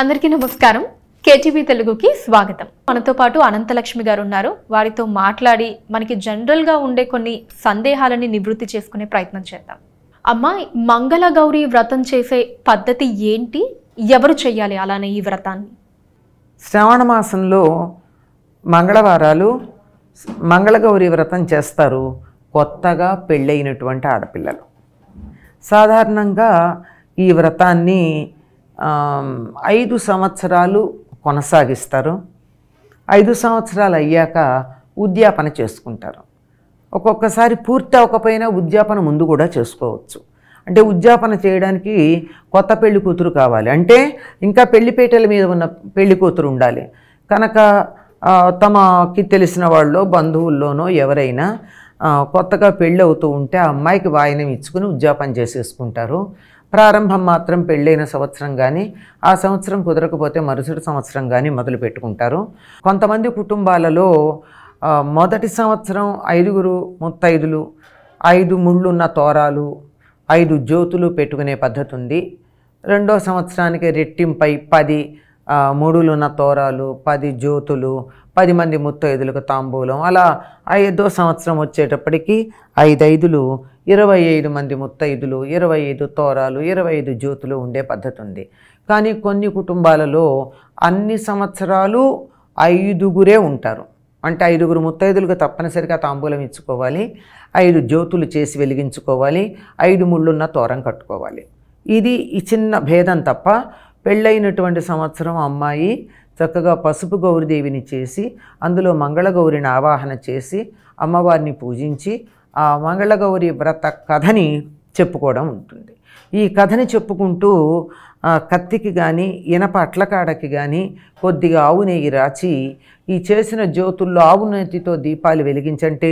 అందరికీ నమస్కారం కేటీవీ తెలుగుకి స్వాగతం మనతో పాటు అనంతలక్ష్మి గారు ఉన్నారు వారితో మాట్లాడి మనకి జనరల్గా ఉండే కొన్ని సందేహాలని నివృత్తి చేసుకునే ప్రయత్నం చేద్దాం అమ్మా మంగళ గౌరీ వ్రతం చేసే పద్ధతి ఏంటి ఎవరు చేయాలి అలానే ఈ వ్రతాన్ని శ్రావణ మాసంలో మంగళవారాలు మంగళగౌరి వ్రతం చేస్తారు కొత్తగా పెళ్ళైనటువంటి ఆడపిల్లలు సాధారణంగా ఈ వ్రతాన్ని ఐదు సంవత్సరాలు కొనసాగిస్తారు ఐదు సంవత్సరాలు అయ్యాక ఉద్యాపన చేసుకుంటారు ఒక్కొక్కసారి పూర్తి అవ్వకపోయినా ఉద్యాపన ముందు కూడా చేసుకోవచ్చు అంటే ఉద్యాపన చేయడానికి కొత్త పెళ్లి కూతురు కావాలి అంటే ఇంకా పెళ్లిపేటల మీద ఉన్న పెళ్లి కూతురు ఉండాలి కనుక తమకి తెలిసిన వాళ్ళు బంధువుల్లోనో ఎవరైనా కొత్తగా పెళ్ళి అవుతూ ఉంటే ఆ అమ్మాయికి వాయినం ఇచ్చుకుని ఉద్యాపన చేసేసుకుంటారు ప్రారంభం మాత్రం పెళ్ళైన సంవత్సరం కానీ ఆ సంవత్సరం కుదరకపోతే మరుసటి సంవత్సరం కానీ మొదలు పెట్టుకుంటారు కొంతమంది కుటుంబాలలో మొదటి సంవత్సరం ఐదుగురు ముత్తైదులు ఐదు ముళ్ళున్న తోరాలు ఐదు జ్యోతులు పెట్టుకునే పద్ధతి ఉంది రెండో సంవత్సరానికి రెట్టింపై పది మూడులున్న తోరాలు పది జ్యోతులు పది మంది ముత్తైదులకు తాంబూలం అలా ఐదో సంవత్సరం వచ్చేటప్పటికి ఐదైదులు ఇరవై ఐదు మంది ముత్తైదులు ఇరవై ఐదు తోరాలు ఇరవై ఐదు జ్యోతులు ఉండే పద్ధతి ఉంది కానీ కొన్ని కుటుంబాలలో అన్ని సంవత్సరాలు ఐదుగురే ఉంటారు అంటే ఐదుగురు ముత్తైదులకు తప్పనిసరిగా తాంబూలం ఇచ్చుకోవాలి ఐదు జ్యోతులు చేసి వెలిగించుకోవాలి ఐదు ముళ్ళున్న తోరం కట్టుకోవాలి ఇది ఈ చిన్న భేదం తప్ప పెళ్ళైనటువంటి సంవత్సరం అమ్మాయి చక్కగా పసుపు గౌరిదేవిని చేసి అందులో మంగళగౌరిని ఆవాహన చేసి అమ్మవారిని పూజించి ఆ మంగళగౌరి వ్రత కథని చెప్పుకోవడం ఉంటుంది ఈ కథని చెప్పుకుంటూ కత్తికి కానీ ఇనప అట్లకాడకి కానీ కొద్దిగా ఆవు నెయ్యి రాచి ఈ చేసిన జ్యోతుల్లో ఆవు నెయ్యితో దీపాలు వెలిగించంటే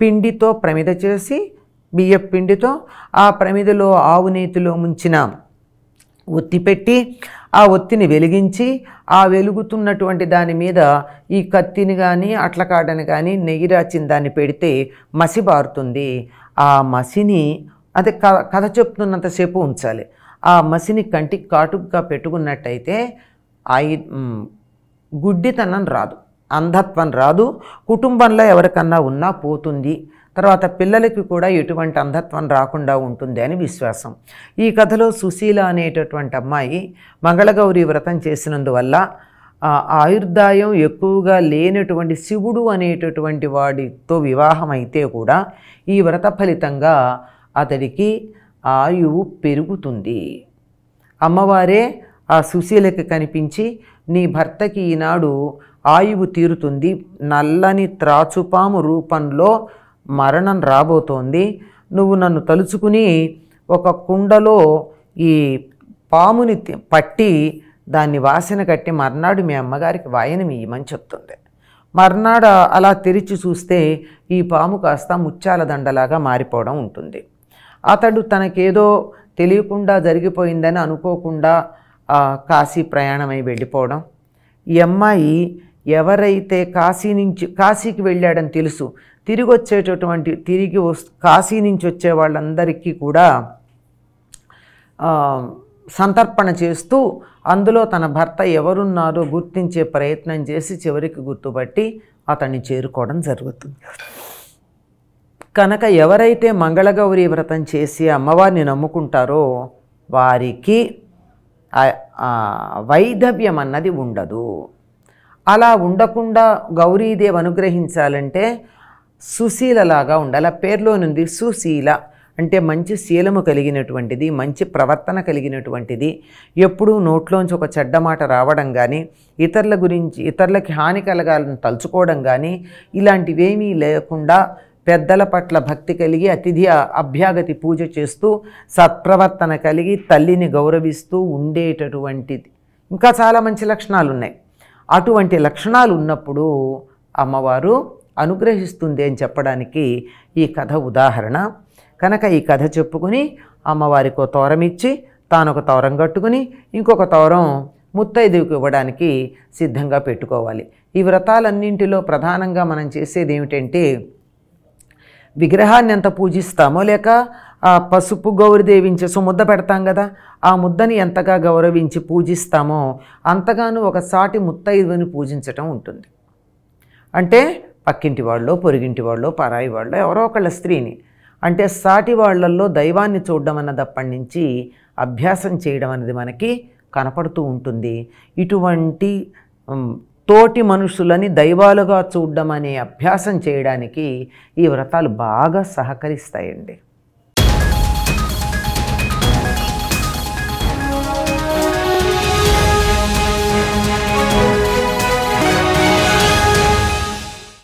పిండితో ప్రమిద చేసి బియ్య పిండితో ఆ ప్రమిదలో ఆవు నేతిలో ముంచిన ఒత్తి పెట్టి ఆ ఒత్తిని వెలిగించి ఆ వెలుగుతున్నటువంటి దాని మీద ఈ కత్తిని కానీ అట్లకాడని కానీ నెయ్యి రాచిన దాన్ని పెడితే మసి బారుతుంది ఆ మసిని అదే కథ కథ చెప్తున్నంతసేపు ఉంచాలి ఆ మసిని కంటికి కాటుగా పెట్టుకున్నట్టయితే ఆ గుడ్డితనం రాదు అంధత్వం రాదు కుటుంబంలో ఎవరికన్నా ఉన్నా పోతుంది తర్వాత పిల్లలకి కూడా ఎటువంటి అంధత్వం రాకుండా ఉంటుంది అని విశ్వాసం ఈ కథలో సుశీల అనేటటువంటి అమ్మాయి మంగళగౌరి వ్రతం చేసినందువల్ల ఆయుర్దాయం ఎక్కువగా లేనటువంటి శివుడు అనేటటువంటి వాడితో వివాహం అయితే కూడా ఈ వ్రత ఫలితంగా అతడికి ఆయువు పెరుగుతుంది అమ్మవారే ఆ సుశీలకి కనిపించి నీ భర్తకి ఈనాడు ఆయువు తీరుతుంది నల్లని త్రాచుపాము రూపంలో మరణం రాబోతోంది నువ్వు నన్ను తలుచుకుని ఒక కుండలో ఈ పాముని పట్టి దాన్ని వాసన కట్టి మర్నాడు మీ అమ్మగారికి వాయని మీయమని చెప్తుంది మర్నాడు అలా తెరిచి చూస్తే ఈ పాము కాస్త ముచ్చాల దండలాగా మారిపోవడం ఉంటుంది అతడు తనకేదో తెలియకుండా జరిగిపోయిందని అనుకోకుండా కాశీ ప్రయాణమై వెళ్ళిపోవడం ఈ అమ్మాయి ఎవరైతే కాశీ నుంచి కాశీకి వెళ్ళాడని తెలుసు తిరిగి వచ్చేటటువంటి తిరిగి కాశీ నుంచి వచ్చే వాళ్ళందరికీ కూడా సంతర్పణ చేస్తూ అందులో తన భర్త ఎవరున్నారో గుర్తించే ప్రయత్నం చేసి చివరికి గుర్తుపట్టి అతన్ని చేరుకోవడం జరుగుతుంది కనుక ఎవరైతే మంగళగౌరి వ్రతం చేసి అమ్మవారిని నమ్ముకుంటారో వారికి వైధవ్యం అన్నది ఉండదు అలా ఉండకుండా గౌరీదేవి అనుగ్రహించాలంటే సుశీలలాగా ఉండాలి ఆ పేర్లో నుండి సుశీల అంటే మంచి శీలము కలిగినటువంటిది మంచి ప్రవర్తన కలిగినటువంటిది ఎప్పుడూ నోట్లోంచి ఒక చెడ్డ మాట రావడం కానీ ఇతరుల గురించి ఇతరులకి హాని కలగాలని తలుచుకోవడం కానీ ఇలాంటివేమీ లేకుండా పెద్దల పట్ల భక్తి కలిగి అతిథి అభ్యాగతి పూజ చేస్తూ సత్ప్రవర్తన కలిగి తల్లిని గౌరవిస్తూ ఉండేటటువంటిది ఇంకా చాలా మంచి లక్షణాలు ఉన్నాయి అటువంటి లక్షణాలు ఉన్నప్పుడు అమ్మవారు అనుగ్రహిస్తుంది అని చెప్పడానికి ఈ కథ ఉదాహరణ కనుక ఈ కథ చెప్పుకుని అమ్మవారికి ఒక తోరం ఇచ్చి తాను ఒక తోరం కట్టుకుని ఇంకొక తోరం ముత్తైదేవికి ఇవ్వడానికి సిద్ధంగా పెట్టుకోవాలి ఈ వ్రతాలన్నింటిలో ప్రధానంగా మనం చేసేది ఏమిటంటే విగ్రహాన్ని ఎంత పూజిస్తామో లేక ఆ పసుపు గౌరదేవిని చేసి ముద్ద పెడతాం కదా ఆ ముద్దని ఎంతగా గౌరవించి పూజిస్తామో అంతగాను ఒక సాటి ముత్తైదువుని పూజించటం ఉంటుంది అంటే పక్కింటి వాళ్ళు పొరిగింటి వాళ్ళు పరాయి వాళ్ళు ఎవరో ఒకళ్ళ స్త్రీని అంటే సాటి వాళ్ళల్లో దైవాన్ని చూడడం అన్నదప్పటి నుంచి అభ్యాసం చేయడం అనేది మనకి కనపడుతూ ఉంటుంది ఇటువంటి తోటి మనుషులని దైవాలుగా చూడడం అనే అభ్యాసం చేయడానికి ఈ వ్రతాలు బాగా సహకరిస్తాయండి